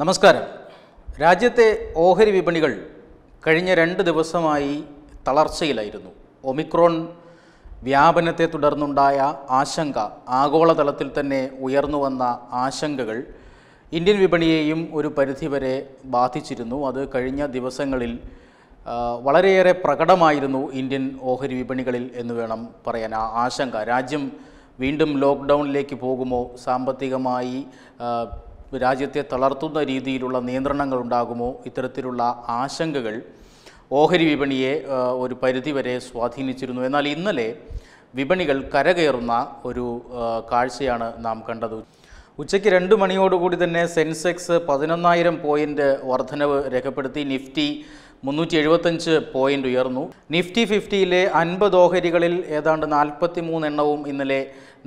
നമസ്കാരം രാജ്യത്തെ ഓഹരി വിപണികൾ കഴിഞ്ഞ രണ്ട് ദിവസമായി തളർച്ചയിലായിരുന്നു ഒമിക്രോൺ വ്യാപനത്തെ തുടർന്നുണ്ടായ ആശങ്ക ആഗോളതലത്തിൽ തന്നെ ഉയർന്നു വന്ന ആശങ്കകൾ ഇന്ത്യൻ വിപണിയെയും ഒരു പരിധിവരെ ബാധിച്ചിരുന്നു അത് കഴിഞ്ഞ ദിവസങ്ങളിൽ വളരെയേറെ പ്രകടമായിരുന്നു ഇന്ത്യൻ ഓഹരി വിപണികളിൽ എന്ന് വേണം പറയാൻ ആ ആശങ്ക രാജ്യം വീണ്ടും ലോക്ക്ഡൗണിലേക്ക് പോകുമോ സാമ്പത്തികമായി രാജ്യത്തെ തളർത്തുന്ന രീതിയിലുള്ള നിയന്ത്രണങ്ങൾ ഉണ്ടാകുമോ ഇത്തരത്തിലുള്ള ആശങ്കകൾ ഓഹരി വിപണിയെ ഒരു പരിധിവരെ സ്വാധീനിച്ചിരുന്നു എന്നാൽ ഇന്നലെ വിപണികൾ കരകയറുന്ന ഒരു കാഴ്ചയാണ് നാം കണ്ടത് ഉച്ചയ്ക്ക് രണ്ട് മണിയോടുകൂടി തന്നെ സെൻസെക്സ് പതിനൊന്നായിരം പോയിൻ്റ് വർധനവ് രേഖപ്പെടുത്തി നിഫ്റ്റി മുന്നൂറ്റി എഴുപത്തഞ്ച് പോയിന്റ് ഉയർന്നു നിഫ്റ്റി ഫിഫ്റ്റിയിലെ അൻപത് ഓഹരികളിൽ ഏതാണ്ട് നാൽപ്പത്തി മൂന്നെണ്ണവും ഇന്നലെ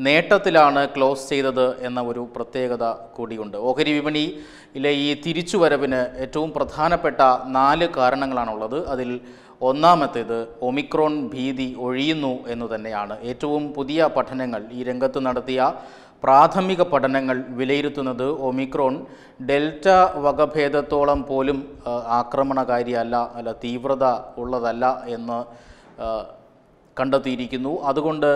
നേട്ടത്തിലാണ് ക്ലോസ് ചെയ്തത് എന്ന ഒരു പ്രത്യേകത കൂടിയുണ്ട് ഓഹരി വിപണിയിലെ ഈ തിരിച്ചുവരവിന് ഏറ്റവും പ്രധാനപ്പെട്ട നാല് കാരണങ്ങളാണുള്ളത് അതിൽ ഒന്നാമത്തേത് ഒമിക്രോൺ ഭീതി ഒഴിയുന്നു എന്ന് തന്നെയാണ് ഏറ്റവും പുതിയ പഠനങ്ങൾ ഈ രംഗത്ത് നടത്തിയ പ്രാഥമിക പഠനങ്ങൾ വിലയിരുത്തുന്നത് ഒമിക്രോൺ ഡെൽറ്റ വകഭേദത്തോളം പോലും ആക്രമണകാരിയല്ല അല്ല തീവ്രത ഉള്ളതല്ല എന്ന് കണ്ടെത്തിയിരിക്കുന്നു അതുകൊണ്ട്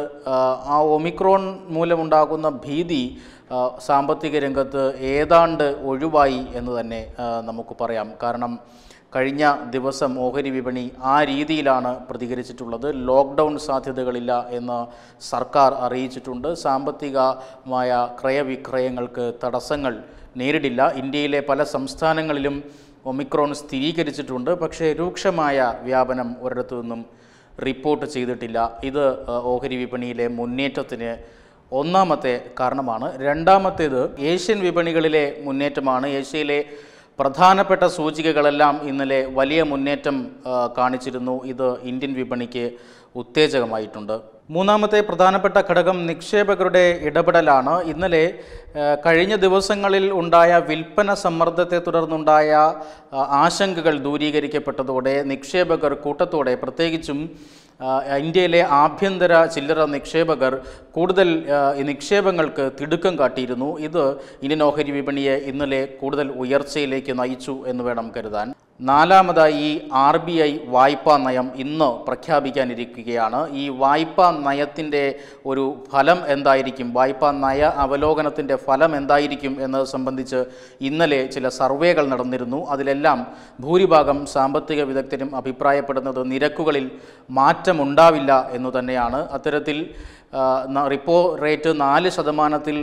ആ ഒമിക്രോൺ മൂലമുണ്ടാകുന്ന ഭീതി സാമ്പത്തിക രംഗത്ത് ഏതാണ്ട് ഒഴിവായി എന്ന് തന്നെ നമുക്ക് പറയാം കാരണം കഴിഞ്ഞ ദിവസം ഓഹരി വിപണി ആ രീതിയിലാണ് പ്രതികരിച്ചിട്ടുള്ളത് ലോക്ക്ഡൗൺ സാധ്യതകളില്ല എന്ന് സർക്കാർ അറിയിച്ചിട്ടുണ്ട് സാമ്പത്തികമായ ക്രയവിക്രയങ്ങൾക്ക് തടസ്സങ്ങൾ നേരിടില്ല ഇന്ത്യയിലെ പല സംസ്ഥാനങ്ങളിലും ഒമിക്രോൺ സ്ഥിരീകരിച്ചിട്ടുണ്ട് പക്ഷേ രൂക്ഷമായ വ്യാപനം ഒരിടത്തു നിന്നും റിപ്പോർട്ട് ചെയ്തിട്ടില്ല ഇത് ഓഹരി വിപണിയിലെ മുന്നേറ്റത്തിന് ഒന്നാമത്തെ കാരണമാണ് രണ്ടാമത്തേത് ഏഷ്യൻ വിപണികളിലെ മുന്നേറ്റമാണ് ഏഷ്യയിലെ പ്രധാനപ്പെട്ട സൂചികകളെല്ലാം ഇന്നലെ വലിയ മുന്നേറ്റം കാണിച്ചിരുന്നു ഇത് ഇന്ത്യൻ വിപണിക്ക് ഉത്തേജകമായിട്ടുണ്ട് മൂന്നാമത്തെ പ്രധാനപ്പെട്ട ഘടകം നിക്ഷേപകരുടെ ഇടപെടലാണ് ഇന്നലെ കഴിഞ്ഞ ദിവസങ്ങളിൽ ഉണ്ടായ വിൽപ്പന സമ്മർദ്ദത്തെ തുടർന്നുണ്ടായ ആശങ്കകൾ ദൂരീകരിക്കപ്പെട്ടതോടെ നിക്ഷേപകർ കൂട്ടത്തോടെ പ്രത്യേകിച്ചും ഇന്ത്യയിലെ ആഭ്യന്തര ചില്ലറ നിക്ഷേപകർ കൂടുതൽ നിക്ഷേപങ്ങൾക്ക് തിടുക്കം കാട്ടിയിരുന്നു ഇത് ഇന്ത്യൻ ഓഹരി വിപണിയെ ഇന്നലെ കൂടുതൽ ഉയർച്ചയിലേക്ക് നയിച്ചു എന്ന് വേണം കരുതാൻ നാലാമതായി ആർ ബി ഐ വായ്പാ നയം ഇന്ന് പ്രഖ്യാപിക്കാനിരിക്കുകയാണ് ഈ വായ്പാ നയത്തിൻ്റെ ഒരു ഫലം എന്തായിരിക്കും വായ്പാ നയ അവലോകനത്തിൻ്റെ ഫലം എന്തായിരിക്കും എന്നത് സംബന്ധിച്ച് ഇന്നലെ ചില സർവേകൾ നടന്നിരുന്നു അതിലെല്ലാം ഭൂരിഭാഗം സാമ്പത്തിക വിദഗ്ധരും അഭിപ്രായപ്പെടുന്നത് നിരക്കുകളിൽ മാറ്റമുണ്ടാവില്ല എന്നു തന്നെയാണ് അത്തരത്തിൽ റിപ്പോ റേറ്റ് നാല് ശതമാനത്തിൽ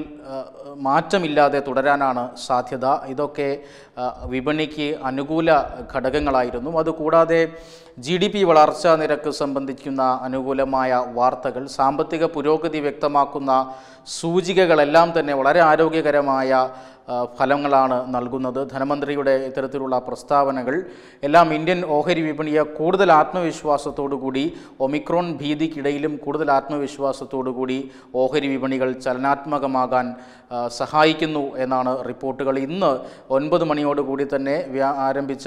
മാറ്റമില്ലാതെ തുടരാനാണ് സാധ്യത ഇതൊക്കെ വിപണിക്ക് അനുകൂല ഘടകങ്ങളായിരുന്നു അതുകൂടാതെ ജി ഡി പി വളർച്ചാ നിരക്ക് സംബന്ധിക്കുന്ന അനുകൂലമായ വാർത്തകൾ സാമ്പത്തിക പുരോഗതി വ്യക്തമാക്കുന്ന സൂചികകളെല്ലാം തന്നെ വളരെ ആരോഗ്യകരമായ ഫലങ്ങളാണ് നൽകുന്നത് ധനമന്ത്രിയുടെ ഇത്തരത്തിലുള്ള പ്രസ്താവനകൾ എല്ലാം ഇന്ത്യൻ ഓഹരി വിപണിയെ കൂടുതൽ ആത്മവിശ്വാസത്തോടുകൂടി ഒമിക്രോൺ ഭീതിക്കിടയിലും കൂടുതൽ ആത്മവിശ്വാസത്തോടുകൂടി ഓഹരി വിപണികൾ ചലനാത്മകമാകാൻ സഹായിക്കുന്നു എന്നാണ് റിപ്പോർട്ടുകൾ ഇന്ന് ഒൻപത് മണിയോടുകൂടി തന്നെ ആരംഭിച്ച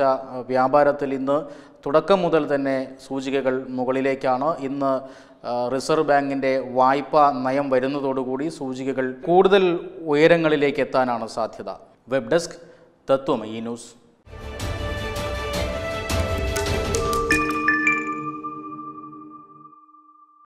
വ്യാപാരത്തിൽ ഇന്ന് തുടക്കം മുതൽ തന്നെ സൂചികകൾ മുകളിലേക്കാണ് ഇന്ന് റിസർവ് ബാങ്കിൻ്റെ വായ്പാ നയം വരുന്നതോടുകൂടി സൂചികകൾ കൂടുതൽ ഉയരങ്ങളിലേക്ക് എത്താനാണ് സാധ്യത വെബ് ഡെസ്ക് ഈ ന്യൂസ്